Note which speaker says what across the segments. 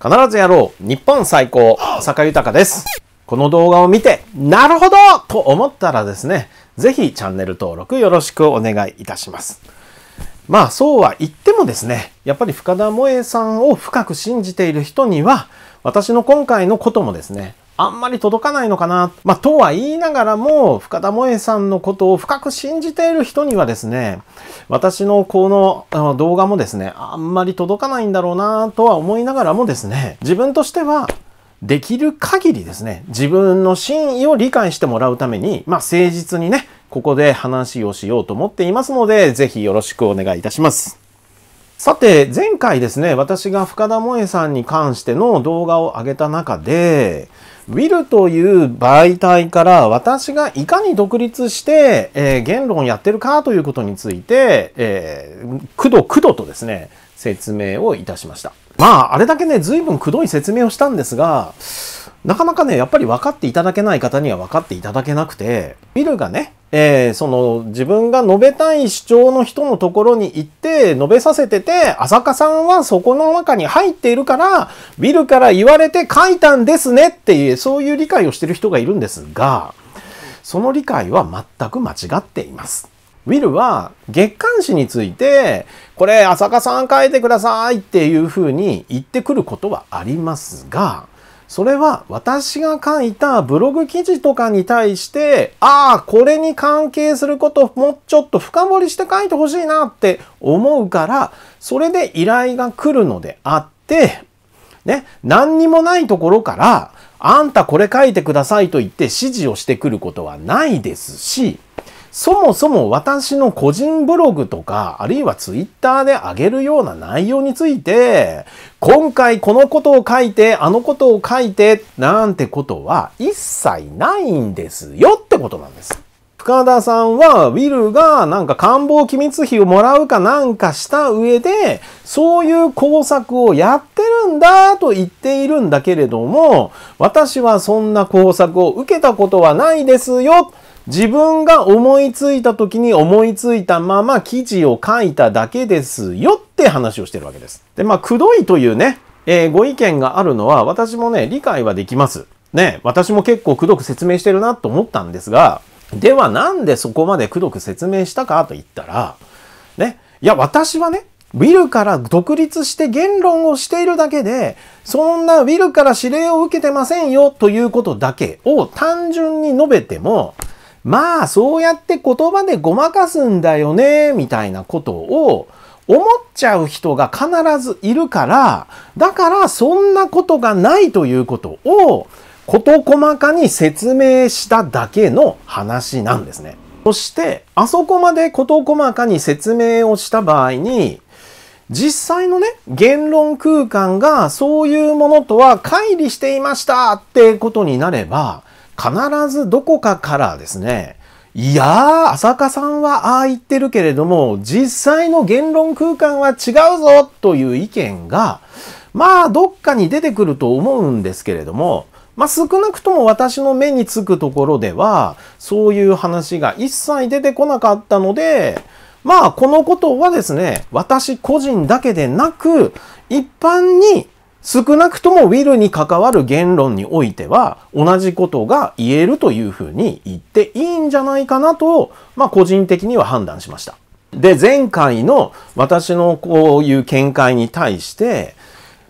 Speaker 1: 必ずやろう日本最高坂豊です。この動画を見て、なるほどと思ったらですね、ぜひチャンネル登録よろしくお願いいたします。まあそうは言ってもですね、やっぱり深田萌さんを深く信じている人には、私の今回のこともですね、あんまり届かないのかな。まあ、とは言いながらも、深田萌さんのことを深く信じている人にはですね、私のこの動画もですね、あんまり届かないんだろうなとは思いながらもですね、自分としては、できる限りですね、自分の真意を理解してもらうために、まあ、誠実にね、ここで話をしようと思っていますので、ぜひよろしくお願いいたします。さて、前回ですね、私が深田萌さんに関しての動画を上げた中で、ウィルという媒体から私がいかに独立して、えー、言論やってるかということについて、えー、くどくどとですね、説明をいたしました。まあ、あれだけね、ずいぶんくどい説明をしたんですが、なかなかね、やっぱり分かっていただけない方には分かっていただけなくて、ビルがね、えー、その自分が述べたい主張の人のところに行って述べさせてて浅香さんはそこの中に入っているからウィルから言われて書いたんですねっていうそういう理解をしてる人がいるんですがその理解は全く間違っています。ウィルは月刊誌についてこれ浅香さん書いてくださいっていうふうに言ってくることはありますがそれは私が書いたブログ記事とかに対して、ああ、これに関係することもうちょっと深掘りして書いてほしいなって思うから、それで依頼が来るのであって、ね、何にもないところから、あんたこれ書いてくださいと言って指示をしてくることはないですし、そもそも私の個人ブログとか、あるいはツイッターで上げるような内容について、今回このことを書いて、あのことを書いて、なんてことは一切ないんですよってことなんです。深田さんは、ウィルがなんか官房機密費をもらうかなんかした上で、そういう工作をやってるんだと言っているんだけれども、私はそんな工作を受けたことはないですよ。自分が思いついた時に思いついたまま記事を書いただけですよって話をしてるわけです。で、まあ、くどいというね、えー、ご意見があるのは私もね、理解はできます。ね、私も結構くどく説明してるなと思ったんですが、ではなんでそこまでくどく説明したかと言ったら、ね、いや、私はね、ウィルから独立して言論をしているだけで、そんなウィルから指令を受けてませんよということだけを単純に述べても、まあそうやって言葉でごまかすんだよね、みたいなことを思っちゃう人が必ずいるから、だからそんなことがないということを事細かに説明しただけの話なんですね。そして、あそこまで事細かに説明をした場合に、実際のね、言論空間がそういうものとは乖離していましたってことになれば、必ずどこかからですね、いやー、浅香さんはああ言ってるけれども、実際の言論空間は違うぞという意見が、まあ、どっかに出てくると思うんですけれども、まあ、少なくとも私の目につくところでは、そういう話が一切出てこなかったので、まあ、このことはですね、私個人だけでなく、一般に少なくともウィルに関わる言論においては同じことが言えるというふうに言っていいんじゃないかなと、まあ個人的には判断しました。で、前回の私のこういう見解に対して、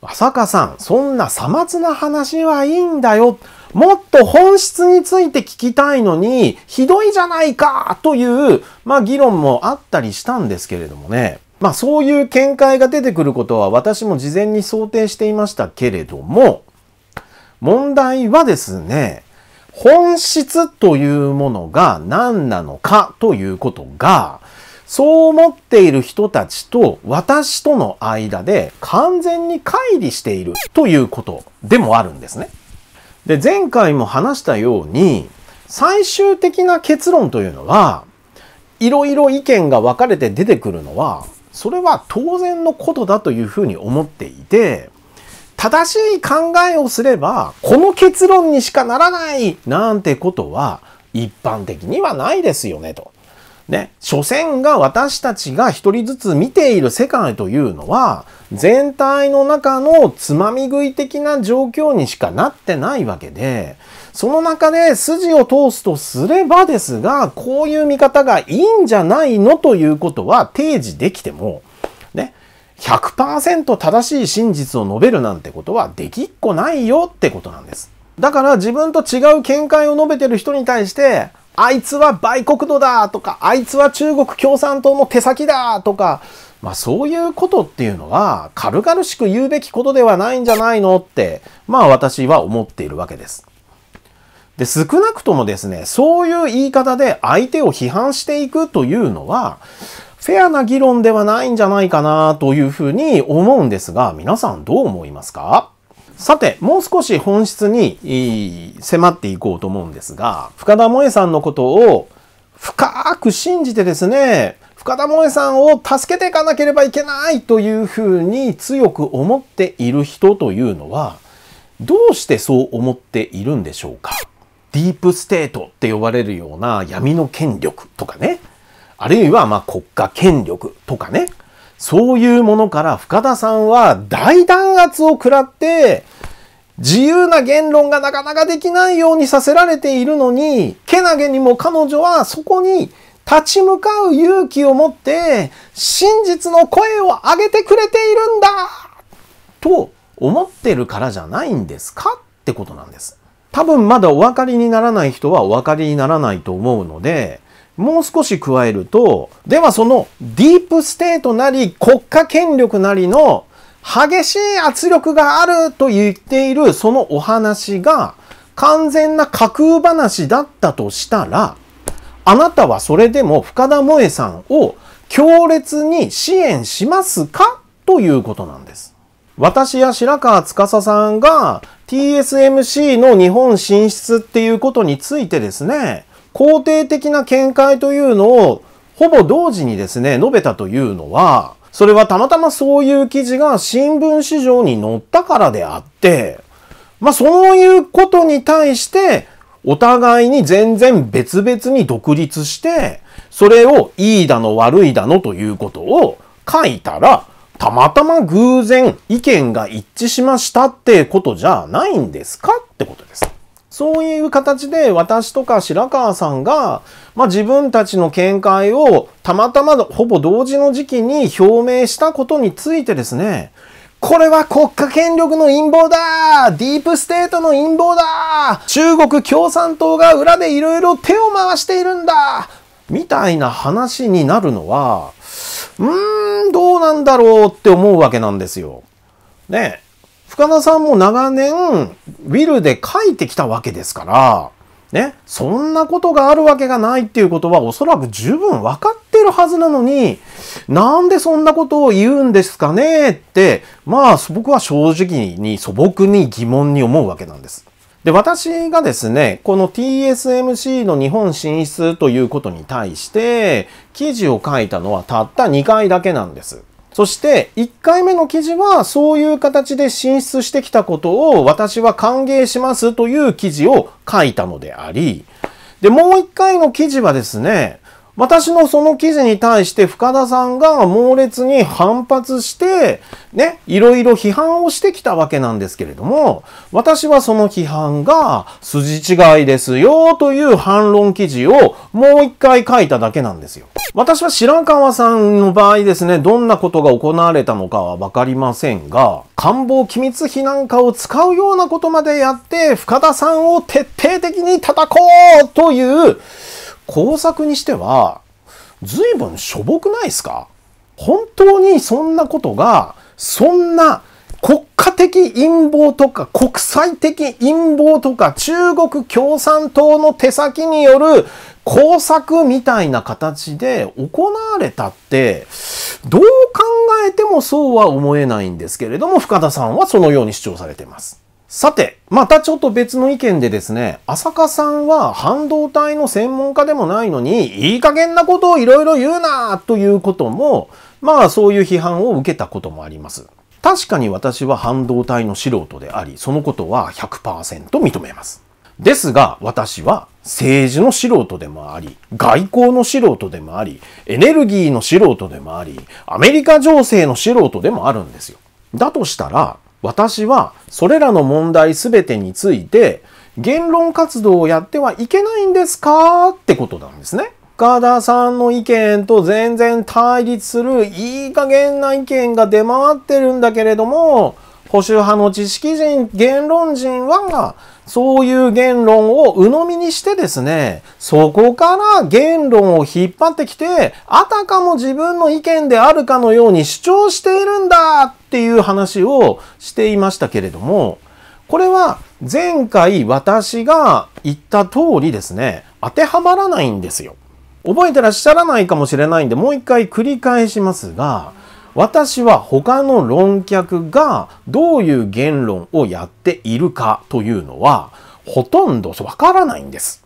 Speaker 1: まさかさん、そんなさまつな話はいいんだよ。もっと本質について聞きたいのに、ひどいじゃないかという、まあ議論もあったりしたんですけれどもね。まあそういう見解が出てくることは私も事前に想定していましたけれども、問題はですね、本質というものが何なのかということが、そう思っている人たちと私との間で完全に乖離しているということでもあるんですね。で、前回も話したように、最終的な結論というのは、いろいろ意見が分かれて出てくるのは、それは当然のことだというふうに思っていて、正しい考えをすれば、この結論にしかならないなんてことは一般的にはないですよねと。ね、所詮が私たちが一人ずつ見ている世界というのは全体の中のつまみ食い的な状況にしかなってないわけでその中で筋を通すとすればですが、こういう見方がいいんじゃないのということは提示できても、ね、100%正しい真実を述べるなんてことはできっこないよってことなんです。だから自分と違う見解を述べてる人に対して、あいつは売国奴だとか、あいつは中国共産党の手先だとか、まあそういうことっていうのは軽々しく言うべきことではないんじゃないのって、まあ私は思っているわけです。で、少なくともですね、そういう言い方で相手を批判していくというのは、フェアな議論ではないんじゃないかなというふうに思うんですが、皆さんどう思いますかさて、もう少し本質に迫っていこうと思うんですが、深田萌さんのことを深く信じてですね、深田萌さんを助けていかなければいけないというふうに強く思っている人というのは、どうしてそう思っているんでしょうかディープステートって呼ばれるような闇の権力とかね、あるいはま国家権力とかね、そういうものから深田さんは大弾圧を食らって、自由な言論がなかなかできないようにさせられているのに、けなげにも彼女はそこに立ち向かう勇気を持って、真実の声を上げてくれているんだと思ってるからじゃないんですかってことなんです。多分まだお分かりにならない人はお分かりにならないと思うので、もう少し加えると、ではそのディープステートなり国家権力なりの激しい圧力があると言っているそのお話が完全な架空話だったとしたら、あなたはそれでも深田萌さんを強烈に支援しますかということなんです。私や白川司さんが TSMC の日本進出っていうことについてですね、肯定的な見解というのをほぼ同時にですね、述べたというのは、それはたまたまそういう記事が新聞市場に載ったからであって、まあそういうことに対して、お互いに全然別々に独立して、それをいいだの悪いだのということを書いたら、たまたま偶然意見が一致しましたってことじゃないんですかってことです。そういう形で私とか白川さんが、まあ、自分たちの見解をたまたまほぼ同時の時期に表明したことについてですね、これは国家権力の陰謀だディープステートの陰謀だ中国共産党が裏でいろいろ手を回しているんだみたいな話になるのは、うーん、どうなんだろうって思うわけなんですよ。ね深田さんも長年、ウィルで書いてきたわけですから、ね、そんなことがあるわけがないっていうことはおそらく十分分かってるはずなのに、なんでそんなことを言うんですかねって、まあ僕は正直に素朴に疑問に思うわけなんです。で、私がですね、この TSMC の日本進出ということに対して、記事を書いたのはたった2回だけなんです。そして1回目の記事はそういう形で進出してきたことを私は歓迎しますという記事を書いたのであり、で、もう1回の記事はですね、私のその記事に対して深田さんが猛烈に反発して、ね、いろいろ批判をしてきたわけなんですけれども、私はその批判が筋違いですよという反論記事をもう一回書いただけなんですよ。私は白川さんの場合ですね、どんなことが行われたのかはわかりませんが、官房機密費なんかを使うようなことまでやって、深田さんを徹底的に叩こうという、工作にしては、随分しょぼくないですか本当にそんなことが、そんな国家的陰謀とか国際的陰謀とか中国共産党の手先による工作みたいな形で行われたって、どう考えてもそうは思えないんですけれども、深田さんはそのように主張されています。さて、またちょっと別の意見でですね、浅香さんは半導体の専門家でもないのに、いい加減なことをいろいろ言うなということも、まあそういう批判を受けたこともあります。確かに私は半導体の素人であり、そのことは100%認めます。ですが、私は政治の素人でもあり、外交の素人でもあり、エネルギーの素人でもあり、アメリカ情勢の素人でもあるんですよ。だとしたら、私はそれらの問題全てについて言論活動をやってはいけないんですかってことなんですね。岡田さんの意見と全然対立するいい加減な意見が出回ってるんだけれども保守派の知識人言論人はそういう言論を鵜呑みにしてですね、そこから言論を引っ張ってきて、あたかも自分の意見であるかのように主張しているんだっていう話をしていましたけれども、これは前回私が言った通りですね、当てはまらないんですよ。覚えてらっしゃらないかもしれないんで、もう一回繰り返しますが、私は他の論客がどういう言論をやっているかというのはほとんどわからないんです。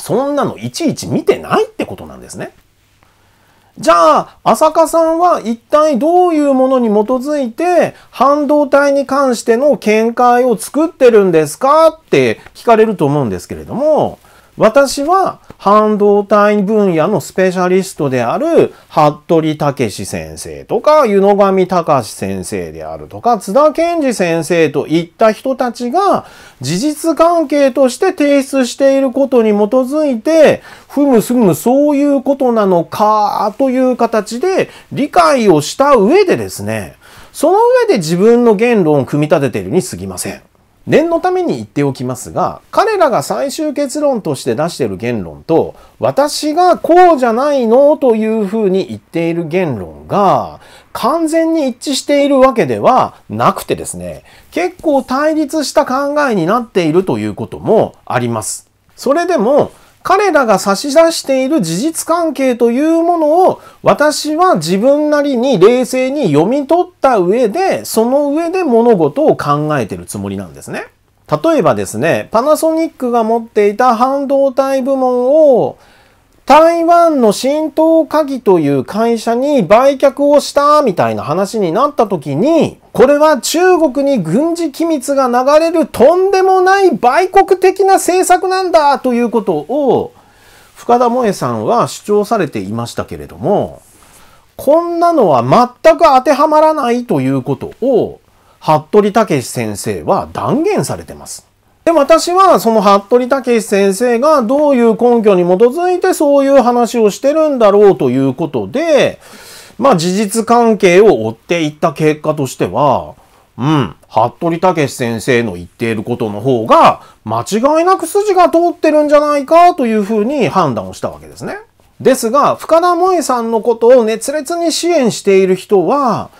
Speaker 1: そんなのいちいち見てないってことなんですね。じゃあ、浅香さんは一体どういうものに基づいて半導体に関しての見解を作ってるんですかって聞かれると思うんですけれども、私は半導体分野のスペシャリストである、服部武先生とか、湯野上隆先生であるとか、津田健二先生といった人たちが、事実関係として提出していることに基づいて、ふむすむそういうことなのか、という形で理解をした上でですね、その上で自分の言論を組み立てているに過ぎません。念のために言っておきますが、彼らが最終結論として出している言論と、私がこうじゃないのというふうに言っている言論が、完全に一致しているわけではなくてですね、結構対立した考えになっているということもあります。それでも、彼らが差し出している事実関係というものを私は自分なりに冷静に読み取った上で、その上で物事を考えてるつもりなんですね。例えばですね、パナソニックが持っていた半導体部門を台湾の浸透鍵という会社に売却をしたみたいな話になった時に、これは中国に軍事機密が流れるとんでもない売国的な政策なんだということを深田萌さんは主張されていましたけれどもこんなのは全く当てはまらないということを服部武先生は断言されてます。で、私はその服部武先生がどういう根拠に基づいてそういう話をしてるんだろうということで、まあ事実関係を追っていった結果としては、うん、服部武先生の言っていることの方が、間違いなく筋が通ってるんじゃないかというふうに判断をしたわけですね。ですが、深田萌さんのことを熱烈に支援している人は、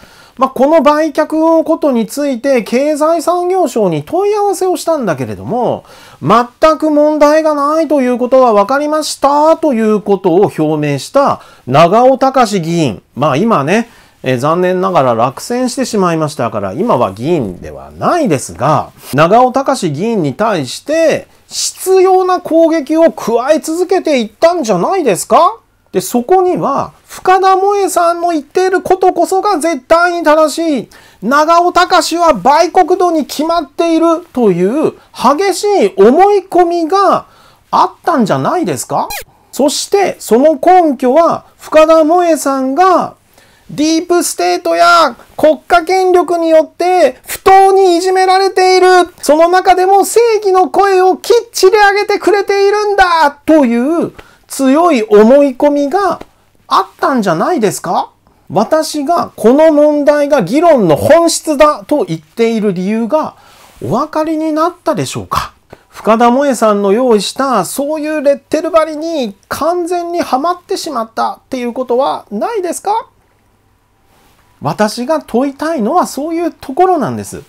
Speaker 1: まあ、この売却のことについて経済産業省に問い合わせをしたんだけれども、全く問題がないということは分かりましたということを表明した長尾隆議員。まあ今ね、え残念ながら落選してしまいましたから、今は議員ではないですが、長尾隆議員に対して、必要な攻撃を加え続けていったんじゃないですかで、そこには、深田萌さんの言っていることこそが絶対に正しい。長尾隆は売国度に決まっているという激しい思い込みがあったんじゃないですかそしてその根拠は深田萌さんがディープステートや国家権力によって不当にいじめられている。その中でも正義の声をきっちり上げてくれているんだという強い思い込みがあったんじゃないですか私がこの問題が議論の本質だと言っている理由がお分かりになったでしょうか深田萌さんの用意したそういうレッテル張りに完全にはまってしまったっていうことはないですか私が問いたいのはそういうところなんです。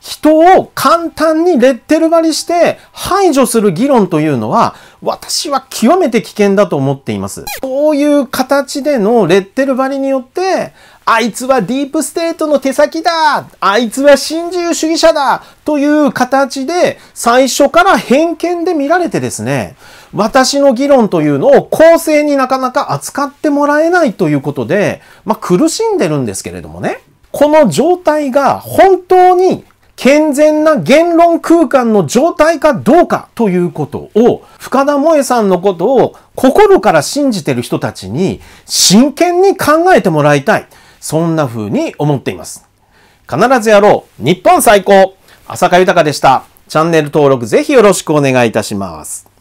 Speaker 1: 人を簡単にレッテル貼りして排除する議論というのは私は極めて危険だと思っています。そういう形でのレッテル貼りによって、あいつはディープステートの手先だあいつは新自由主義者だという形で最初から偏見で見られてですね、私の議論というのを公正になかなか扱ってもらえないということで、まあ苦しんでるんですけれどもね、この状態が本当に健全な言論空間の状態かどうかということを、深田萌さんのことを心から信じてる人たちに真剣に考えてもらいたい。そんな風に思っています。必ずやろう。日本最高。浅香豊でした。チャンネル登録ぜひよろしくお願いいたします。